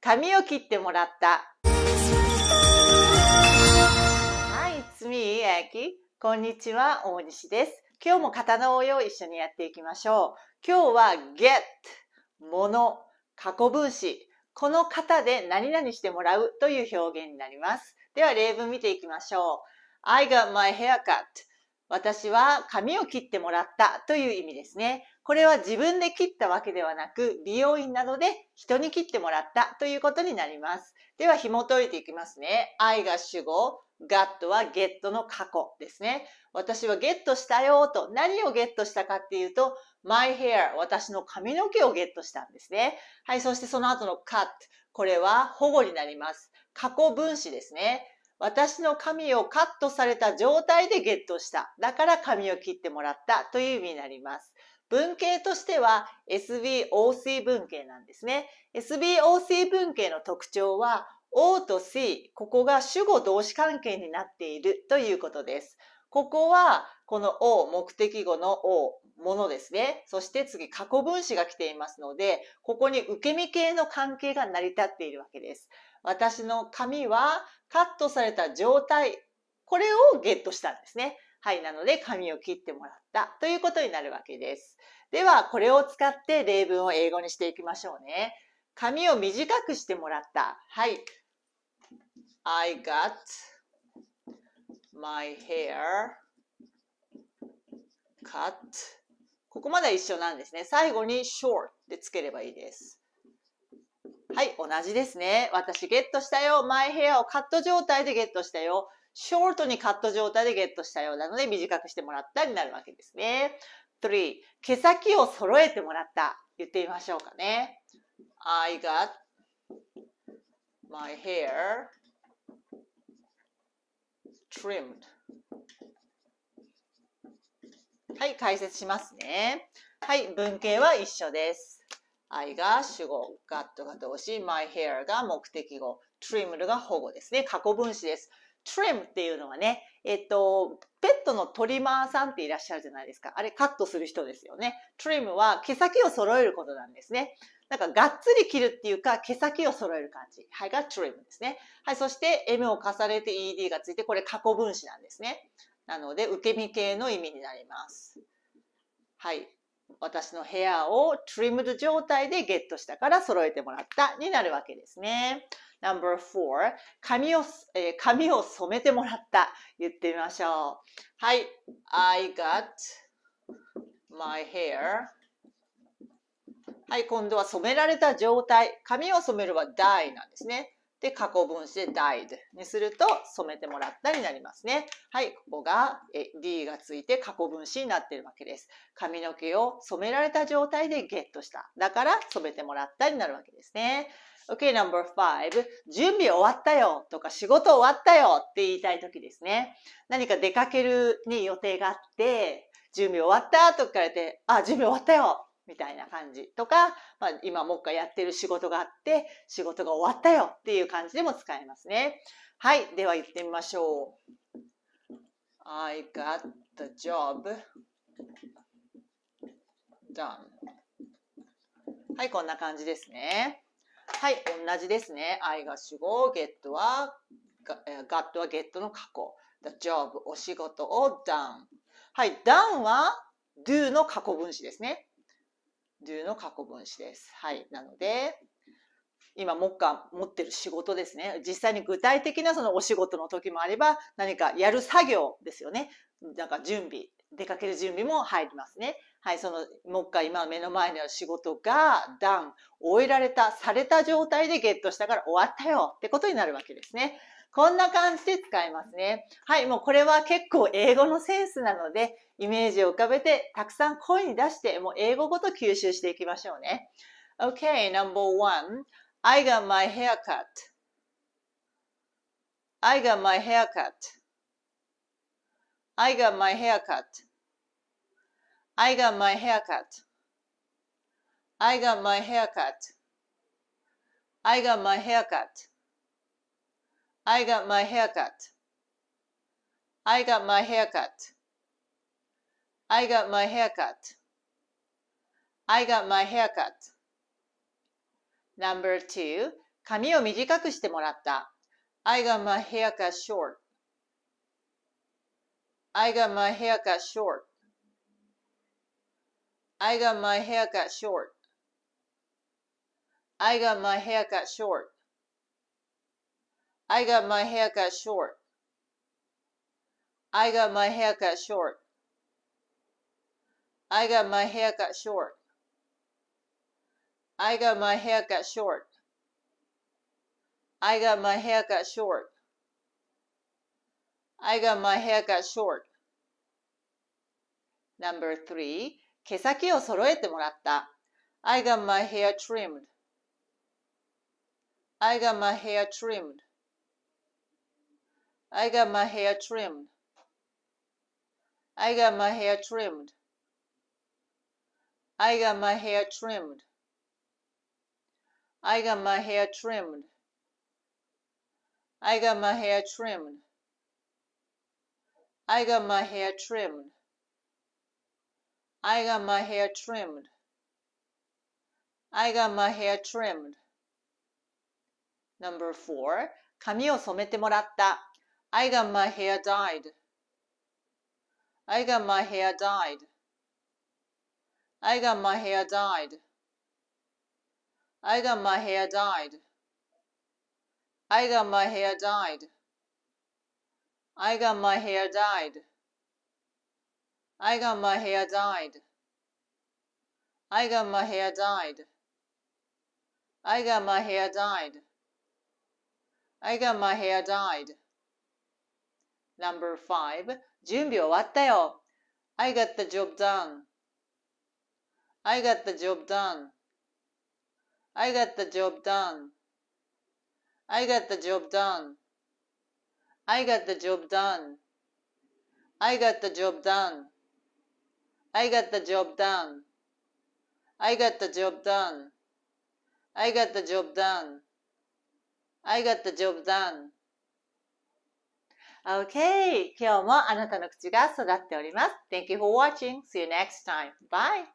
髪を切ってもらった。はい、つみいあやき。こんにちは、大西です。今日も型の応用を一緒にやっていきましょう。今日は get、もの、過去分詞。この型で何々してもらうという表現になります。では例文見ていきましょう。I got my haircut. 私は髪を切ってもらったという意味ですね。これは自分で切ったわけではなく、美容院などで人に切ってもらったということになります。では、紐解いていきますね。I が主語、ガットはゲットの過去ですね。私はゲットしたよと何をゲットしたかっていうと my hair 私の髪の毛をゲットしたんですね。はい、そしてその後の cut これは保護になります。過去分子ですね。私の髪をカットされた状態でゲットした。だから髪を切ってもらったという意味になります。文系としては SBOC 文系なんですね。SBOC 文系の特徴は O と C、ここが主語動詞関係になっているということです。ここはこの O、目的語の O、ものですね。そして次、過去分詞が来ていますので、ここに受け身系の関係が成り立っているわけです。私の髪はカットされた状態、これをゲットしたんですね。はい、なので髪を切ってもらったということになるわけです。では、これを使って例文を英語にしていきましょうね。髪を短くしてもらった。はい。I got my hair cut ここまでは一緒なんですね。最後に short でつければいいです。はい、同じですね。私ゲットしたよ。my hair をカット状態でゲットしたよ。ショートにカット状態でゲットしたようなので短くしてもらったになるわけですね。3. 毛先を揃えてもらった。言ってみましょうかね。I got my hair trimmed. はい、解説しますね。はい、文型は一緒です。I が主語、g ッ t が動詞、my hair が目的語、trimmed が保護ですね。過去分詞です。trim っていうのはね、えっと、ペットのトリマーさんっていらっしゃるじゃないですか。あれカットする人ですよね。trim は毛先を揃えることなんですね。なんかがっつり切るっていうか毛先を揃える感じ。はい、が trim ですね。はい、そして M を重ねて ED がついて、これ過去分詞なんですね。なので、受け身系の意味になります。はい。私のヘアを trimmed 状態でゲットしたから揃えてもらったになるわけですね。Number four 髪を、えー、髪を染めてもらった言ってみましょうはい I got my hair はい今度は染められた状態髪を染めるは dye なんですねで過去分詞で dyed にすると染めてもらったになりますね。はい、ここがえ d がついて過去分詞になっているわけです。髪の毛を染められた状態でゲットした。だから染めてもらったになるわけですね。Okay, number five. 準備終わったよとか仕事終わったよって言いたい時ですね。何か出かけるに予定があって、準備終わったとか言われて、あ、準備終わったよみたいな感じとか、まあ、今もう一回やってる仕事があって、仕事が終わったよっていう感じでも使えますね。はい、では言ってみましょう。I got the job done. はい、こんな感じですね。はい、同じですね。愛が主語、ゲットは、ガットはゲットの過去。the job お仕事を done はい done は do の過去分詞ですね do の過去分詞ですはいなので今目下持ってる仕事ですね実際に具体的なそのお仕事の時もあれば何かやる作業ですよねなんか準備出かける準備も入りますねはい、その、もう一回今目の前の仕事が、ダン、終えられた、された状態でゲットしたから終わったよってことになるわけですね。こんな感じで使えますね。はい、もうこれは結構英語のセンスなので、イメージを浮かべて、たくさん声に出して、もう英語ごと吸収していきましょうね。Okay, number one. I got my haircut. I got my haircut. I got my haircut. I got my haircut. I got my haircut. I got my haircut. I got my haircut. I got my haircut. I got my haircut. I got my haircut. Number two, 髪を短くしてもらった。I got my haircut short. I got my haircut short. I got my hair cut short. I got my hair cut short. I got my hair cut short. I got my hair cut short. I got my hair cut short. I got my hair cut short. I got my hair cut short. I got my hair short. Number three, 毛先を揃えてもらった。I got my hair trimmed. I got my hair trimmed. I got my hair trimmed. I got my hair trimmed. I got my hair trimmed. I got my hair trimmed. I got my hair trimmed. I got my hair trimmed. I got my hair trimmed. I got my hair trimmed. Number four. 髪を染めてもらった。I got my hair dyed. I got my hair dyed. I got my hair dyed. I got my hair dyed. I got my hair dyed. I got my hair dyed. I got my hair dyed. I got my hair dyed. I got my hair dyed. I got my hair dyed. Number 5. 준비 왔대요. I got the job done. I got the job done. I got the job done. I got the job done. I got the job done. I got the job done. I got the job done. I got the job done. I got the job done. I got the job done. Okay. 今日もあなたの口が育っております。Thank you for watching. See you next time. Bye.